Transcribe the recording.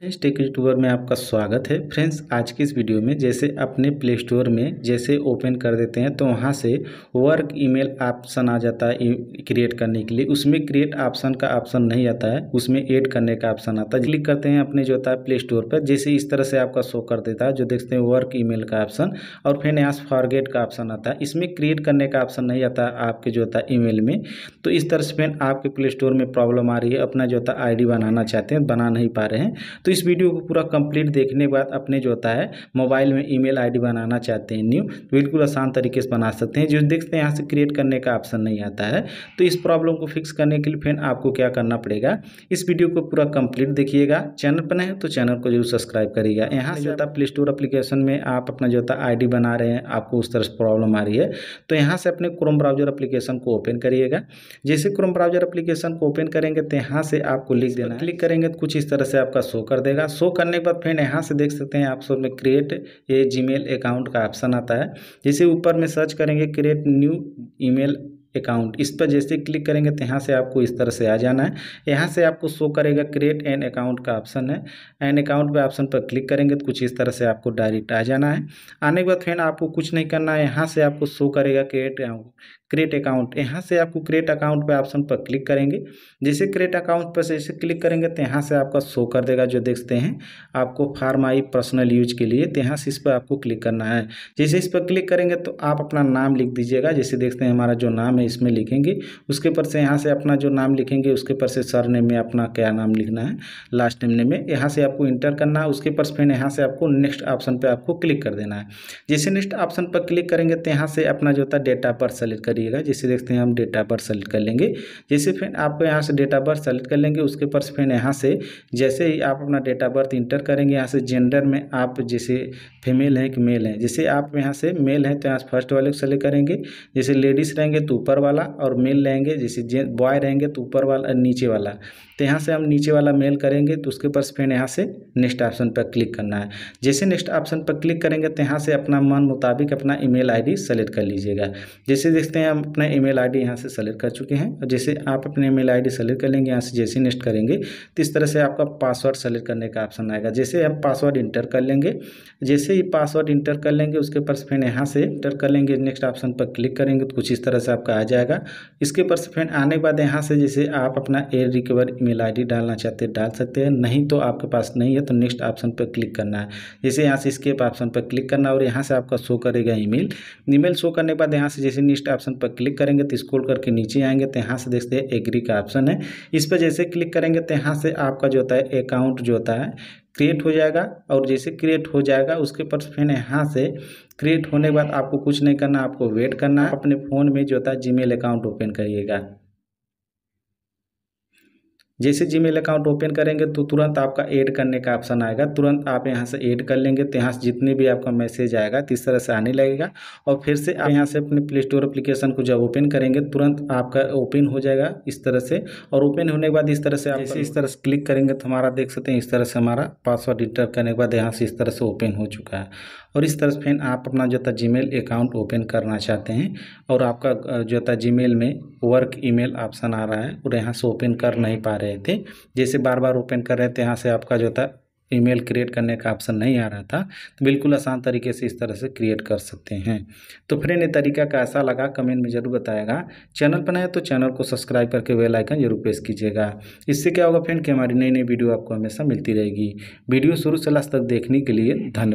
friends tech YouTuber में आपका स्वागत है फ्रेंड्स आज की इस वीडियो में जैसे अपने प्ले स्टोर में जैसे ओपन कर देते हैं तो वहाँ से वर्क ईमेल ऑप्शन आ जाता है क्रिएट करने के लिए उसमें क्रिएट ऑप्शन का ऑप्शन नहीं आता है उसमें ऐड करने का ऑप्शन आता है क्लिक करते हैं अपने जो होता है प्ले स्टोर पर जैसे इस तरह से आपका शो कर देता है जो देखते हैं वर्क ई का ऑप्शन और फिर यहाँ से फॉरगेट का ऑप्शन आता है इसमें क्रिएट करने का ऑप्शन नहीं आता आपके जो होता है ई में तो इस तरह से फ्रेंड आपके प्ले स्टोर में प्रॉब्लम आ रही है अपना जो होता है आई बनाना चाहते हैं बना नहीं पा रहे हैं तो इस वीडियो को पूरा कंप्लीट देखने के बाद अपने जो होता है मोबाइल में ईमेल आईडी बनाना चाहते हैं न्यू तो बिल्कुल आसान तरीके से बना सकते हैं जो देखते हैं यहाँ से क्रिएट करने का ऑप्शन नहीं आता है तो इस प्रॉब्लम को फिक्स करने के लिए फिर आपको क्या करना पड़ेगा इस वीडियो को पूरा कंप्लीट देखिएगा चैनल पर नहीं तो चैनल को जरूर सब्सक्राइब करिएगा यहाँ से जो होता प्ले स्टोर अप्लीकेशन में आप अपना जो होता है आई बना रहे हैं आपको उस तरह से प्रॉब्लम आ रही है तो यहाँ से अपने क्रोम ब्राउजर अप्लीकेशन को ओपन करिएगा जैसे क्रोम ब्राउजर अप्लीकेशन को ओपन करेंगे तो यहाँ से आपको लिख देना क्लिक करेंगे तो कुछ इस तरह से आपका शो कर कर देगा शो करने के बाद फ्रेंड यहाँ से देख सकते हैं आप सब में क्रिएट ए जीमेल अकाउंट का ऑप्शन आता है जिसे ऊपर में सर्च करेंगे क्रिएट न्यू ईमेल अकाउंट इस पर जैसे क्लिक करेंगे तो यहाँ से आपको इस तरह से आ जाना है यहाँ से आपको शो करेगा क्रिएट एन अकाउंट का ऑप्शन है एन अकाउंट पे ऑप्शन पर क्लिक करेंगे तो कुछ इस तरह से आपको डायरेक्ट आ जाना है आने के बाद फिर आपको कुछ नहीं करना है यहाँ से आपको शो करेगा क्रिएट क्रिएट अकाउंट यहाँ से आपको क्रिएट अकाउंट पे ऑप्शन पर क्लिक करेंगे जैसे क्रिएट अकाउंट पर जैसे क्लिक करेंगे तो यहाँ से आपका शो कर देगा जो देखते हैं आपको फार्म आई पर्सनल यूज के लिए तो यहाँ से इस पर आपको क्लिक करना है जैसे इस पर क्लिक करेंगे तो आप अपना नाम लिख दीजिएगा जैसे देखते हैं हमारा जो नाम है इसमें लिखेंगे उसके ऊपर से यहाँ से अपना जो नाम लिखेंगे उसके ऊपर से सर नेम में अपना क्या नाम लिखना है लास्ट नेम में यहाँ से आपको इंटर करना है उसके ऊपर फिर यहाँ से आपको नेक्स्ट ऑप्शन पर आपको क्लिक कर देना है जैसे नेक्स्ट ऑप्शन पर क्लिक करेंगे तो यहाँ से अपना जो होता है डेटा पर सेलेक्ट करिएगा जैसे देखते हैं हम डेटा पर सेलेक्ट कर लेंगे जैसे फिर आपको यहाँ से डेटा बर्थ सेलेक्ट कर लेंगे उसके ऊपर फिर यहाँ से जैसे ही आप अपना डेट ऑफ बर्थ इंटर करेंगे यहाँ से जेंडर में आप जैसे फीमेल हैं कि मेल हैं जैसे आप यहाँ से मेल हैं तो यहाँ फर्स्ट वाले को सेलेक्ट करेंगे जैसे लेडीज़ रहेंगे तो ऊपर ऊपर वाला और मेल लेंगे जैसे बॉय रहेंगे तो ऊपर वाला नीचे वाला तो यहाँ से हम नीचे वाला मेल करेंगे तो उसके फिर यहाँ से नेक्स्ट ऑप्शन पर क्लिक करना है जैसे नेक्स्ट ऑप्शन पर क्लिक करेंगे तो यहाँ से अपना मन मुताबिक अपना ईमेल आईडी सेलेक्ट कर लीजिएगा जैसे देखते हैं हम अपना ई मेल आई से सेलेक्ट कर चुके हैं और जैसे आप अपने ई मेल सेलेक्ट कर लेंगे यहाँ से जैसे नेक्स्ट करेंगे तो इस तरह से आपका पासवर्ड सेलेक्ट करने का ऑप्शन आएगा जैसे हम पासवर्ड इंटर कर लेंगे जैसे ही पासवर्ड इंटर कर लेंगे उसके पास फिर यहाँ से इंटर कर लेंगे नेक्स्ट ऑप्शन पर क्लिक करेंगे तो कुछ इस तरह से आपका जाएगा इसके ऊपर से फ्रेंड आने के बाद यहाँ से जैसे आप अपना एयर रिकवर ईमेल आईडी डालना चाहते हैं डाल सकते हैं नहीं तो आपके पास नहीं है तो नेक्स्ट ऑप्शन पर क्लिक करना है जैसे यहाँ से स्केप ऑप्शन पर क्लिक करना और यहाँ से आपका शो करेगा ईमेल ईमेल शो करने के बाद यहाँ से जैसे नेक्स्ट ऑप्शन पर क्लिक करेंगे तो स्कोल करके नीचे आएंगे तो यहाँ से देखते हैं एग्री का ऑप्शन है इस पर जैसे क्लिक करेंगे तो यहाँ से आपका जो होता है अकाउंट जो होता है क्रिएट हो जाएगा और जैसे क्रिएट हो जाएगा उसके पर फिर यहाँ से क्रिएट होने के बाद आपको कुछ नहीं करना आपको वेट करना अपने फ़ोन में जो होता है जीमेल अकाउंट ओपन करिएगा जैसे जीमेल अकाउंट ओपन करेंगे तो तुरंत आपका ऐड करने का ऑप्शन आएगा तुरंत आप यहाँ से ऐड कर लेंगे तो यहाँ से जितने भी आपका मैसेज आएगा तो इस तरह से आने लगेगा और फिर से आप यहाँ से अपने प्ले स्टोर अप्लीकेशन को जब ओपन करेंगे तुरंत आपका ओपन हो जाएगा इस तरह से और ओपन होने के बाद इस तरह से आप इस तरह से क्लिक करेंगे तो हमारा देख सकते हैं इस तरह से हमारा पासवर्ड इंटर करने के बाद यहाँ से इस तरह से ओपन हो चुका है और इस तरह से फिर आप अपना जो था अकाउंट ओपन करना चाहते हैं और आपका जो था में वर्क ई ऑप्शन आ रहा है और यहाँ से ओपन कर नहीं पा रहे रहे थे जैसे बार बार ओपन कर रहे थे यहाँ से आपका जो था ईमेल क्रिएट करने का ऑप्शन नहीं आ रहा था तो बिल्कुल आसान तरीके से इस तरह से क्रिएट कर सकते हैं तो फ्रेंड ये तरीका कैसा लगा कमेंट में ज़रूर बताएगा चैनल पर नए तो चैनल को सब्सक्राइब करके वेल आइकन जरूर प्रेस कीजिएगा इससे क्या होगा फ्रेंड कि हमारी नई नई वीडियो आपको हमेशा मिलती रहेगी वीडियो शुरू से लास्ट तक देखने के लिए धन्यवाद